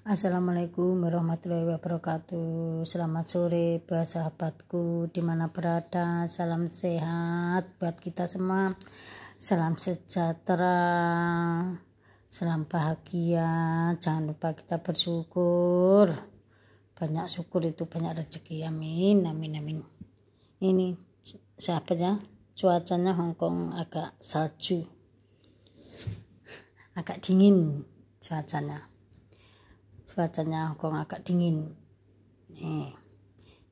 Assalamualaikum warahmatullahi wabarakatuh Selamat sore buat sahabatku dimana berada Salam sehat buat kita semua Salam sejahtera Salam bahagia Jangan lupa kita bersyukur Banyak syukur itu banyak rezeki Amin amin amin Ini sahabatnya cuacanya Hongkong agak salju agak dingin cuacanya cuacanya kok agak dingin nih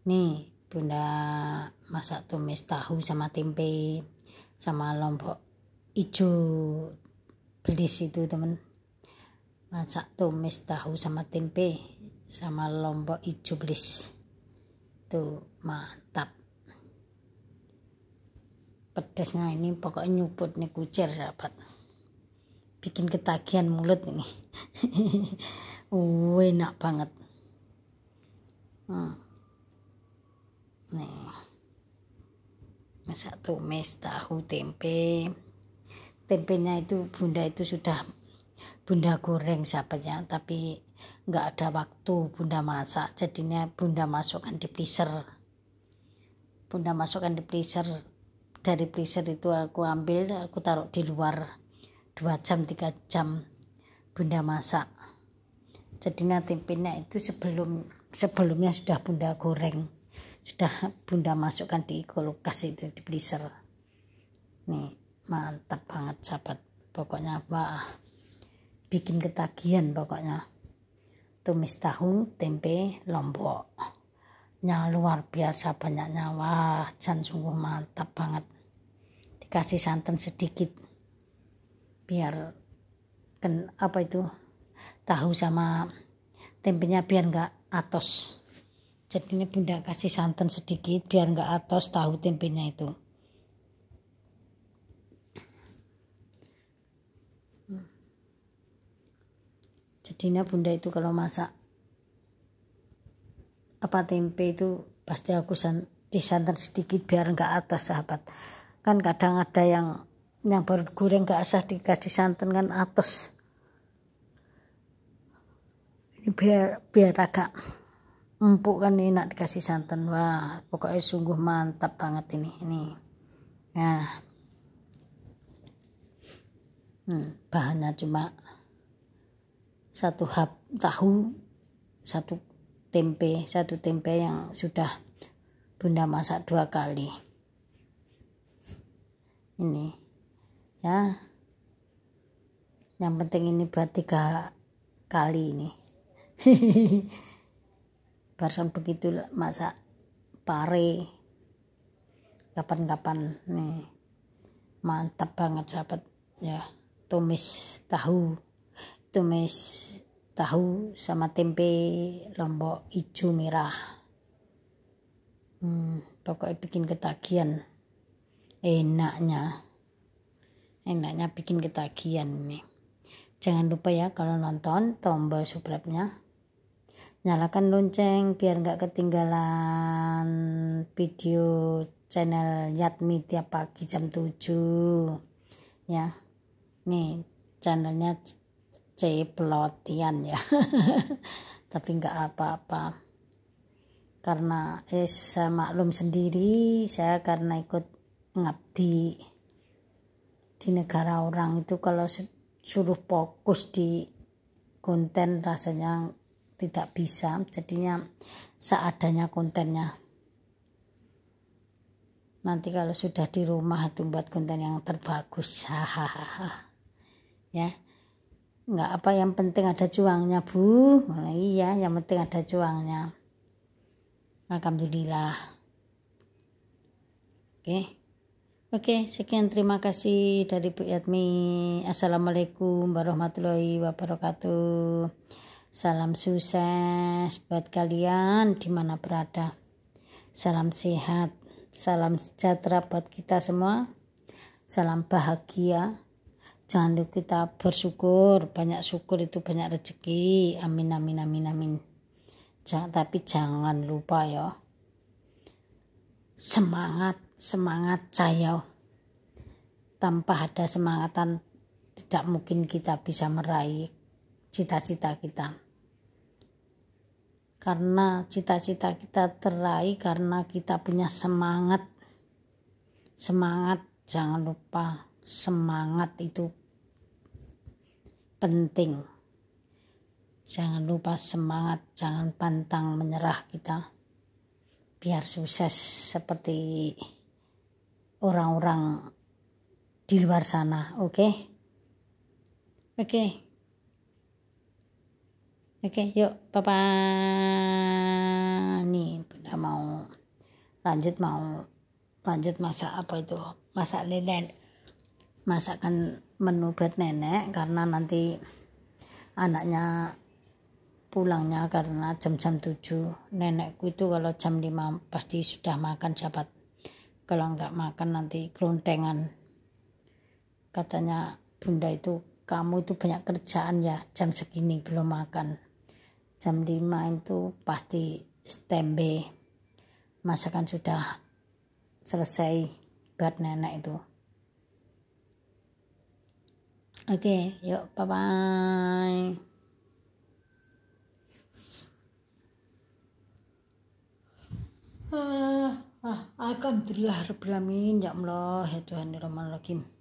nih bunda masak tumis tahu sama tempe sama lombok hijau belis itu temen masak tumis tahu sama tempe sama lombok hijau belis itu mantap pedesnya ini pokoknya nyuput nih kucir sahabat bikin ketagihan mulut ini oh, enak banget hmm. nih masak tumis tahu tempe tempenya itu bunda itu sudah bunda goreng sahabatnya tapi nggak ada waktu bunda masak jadinya bunda masukkan di freezer bunda masukkan di freezer dari freezer itu aku ambil aku taruh di luar dua jam tiga jam bunda masak jadinya tempenya itu sebelum sebelumnya sudah bunda goreng sudah bunda masukkan di kulkas itu di freezer nih mantap banget sahabat pokoknya wah bikin ketagihan pokoknya tumis tahu tempe lombok yang luar biasa banyaknya wah jan sungguh mantap banget dikasih santan sedikit biar ken apa itu tahu sama tempenya biar nggak atos jadi ini bunda kasih santan sedikit biar nggak atos tahu tempenya itu jadinya bunda itu kalau masak apa tempe itu pasti aku san, disantan sedikit biar nggak atas sahabat kan kadang ada yang yang baru goreng nggak asah dikasih santan kan atas biar biar agak empuk kan nak dikasih santan wah pokoknya sungguh mantap banget ini ini nah hmm, bahannya cuma satu hap tahu satu tempe satu tempe yang sudah bunda masak dua kali ini ya yang penting ini buat tiga kali ini barusan begitu masa pare kapan-kapan nih mantap banget sahabat ya tumis tahu tumis tahu sama tempe lombok hijau merah hmm, pokoknya bikin ketagihan enaknya enaknya bikin ketagihan nih jangan lupa ya kalau nonton tombol subscribe-nya nyalakan lonceng biar nggak ketinggalan video channel Yatmi tiap pagi jam 7 ya nih channelnya C Pelotian ya tapi nggak apa-apa karena eh, saya maklum sendiri saya karena ikut ngabdi di negara orang itu kalau suruh fokus di konten rasanya tidak bisa jadinya seadanya kontennya nanti kalau sudah di rumah itu buat konten yang terbagus hahaha ya nggak apa yang penting ada cuangnya bu nah, iya yang penting ada cuangnya alhamdulillah oke okay. Oke, okay, sekian terima kasih dari Bu Yatmi. Assalamualaikum warahmatullahi wabarakatuh. Salam sukses buat kalian di mana berada. Salam sehat, salam sejahtera buat kita semua. Salam bahagia. Jangan lupa kita bersyukur, banyak syukur itu banyak rezeki. Amin amin amin amin. Jangan, tapi jangan lupa ya. Semangat, semangat saya. Tanpa ada semangatan tidak mungkin kita bisa meraih cita-cita kita karena cita-cita kita teraih karena kita punya semangat semangat jangan lupa semangat itu penting jangan lupa semangat jangan pantang menyerah kita biar sukses seperti orang-orang di luar sana oke okay? oke okay. Oke, yuk, papa nih, bunda mau lanjut mau lanjut masak apa itu masak nenek masakan menu buat nenek karena nanti anaknya pulangnya karena jam-jam tujuh nenekku itu kalau jam 5 pasti sudah makan sahabat kalau nggak makan nanti kelontengan katanya bunda itu kamu itu banyak kerjaan ya jam segini belum makan jam 5 itu pasti stembe masakan sudah selesai buat nenek itu oke yuk bye bye Ah, ah, alhamdulillah rabbil alamin ya Allah ya Tuhan ya rahman ya rahim